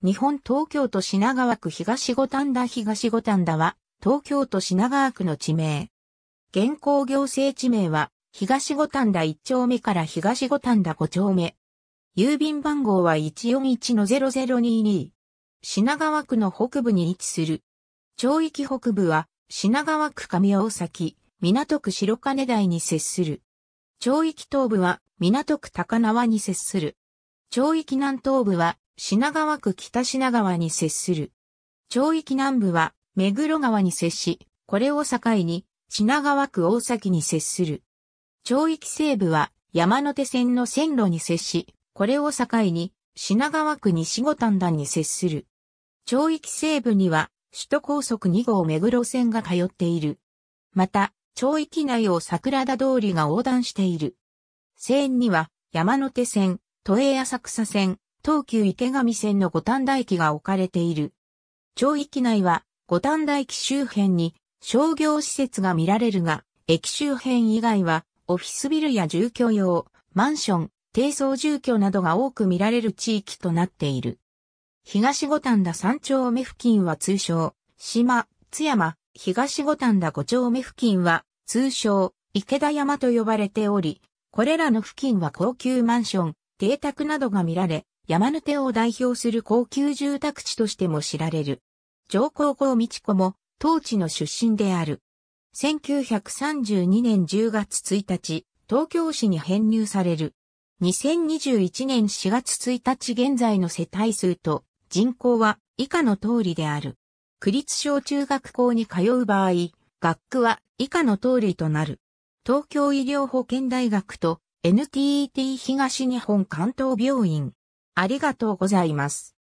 日本東京都品川区東五反田東五反田は、東京都品川区の地名。現行行政地名は、東五反田1丁目から東五反田5丁目。郵便番号は141-0022。品川区の北部に位置する。町域北部は、品川区上大崎、港区白金台に接する。町域東部は、港区高輪に接する。町域南東部は、品川区北品川に接する。町域南部は目黒川に接し、これを境に品川区大崎に接する。町域西部は山手線の線路に接し、これを境に品川区西五反田に接する。町域西部には首都高速2号目黒線が通っている。また、町域内を桜田通りが横断している。線には山手線、都営浅草線、東急池上線の五反田駅が置かれている。町域内は五反田駅周辺に商業施設が見られるが、駅周辺以外はオフィスビルや住居用、マンション、低層住居などが多く見られる地域となっている。東五反田三丁目付近は通称、島、津山、東五反田五丁目付近は、通称、池田山と呼ばれており、これらの付近は高級マンション、邸宅などが見られ、山手を代表する高級住宅地としても知られる。上皇后美智子も当地の出身である。1932年10月1日、東京市に編入される。2021年4月1日現在の世帯数と人口は以下の通りである。区立小中学校に通う場合、学区は以下の通りとなる。東京医療保険大学と NTT 東日本関東病院。ありがとうございます。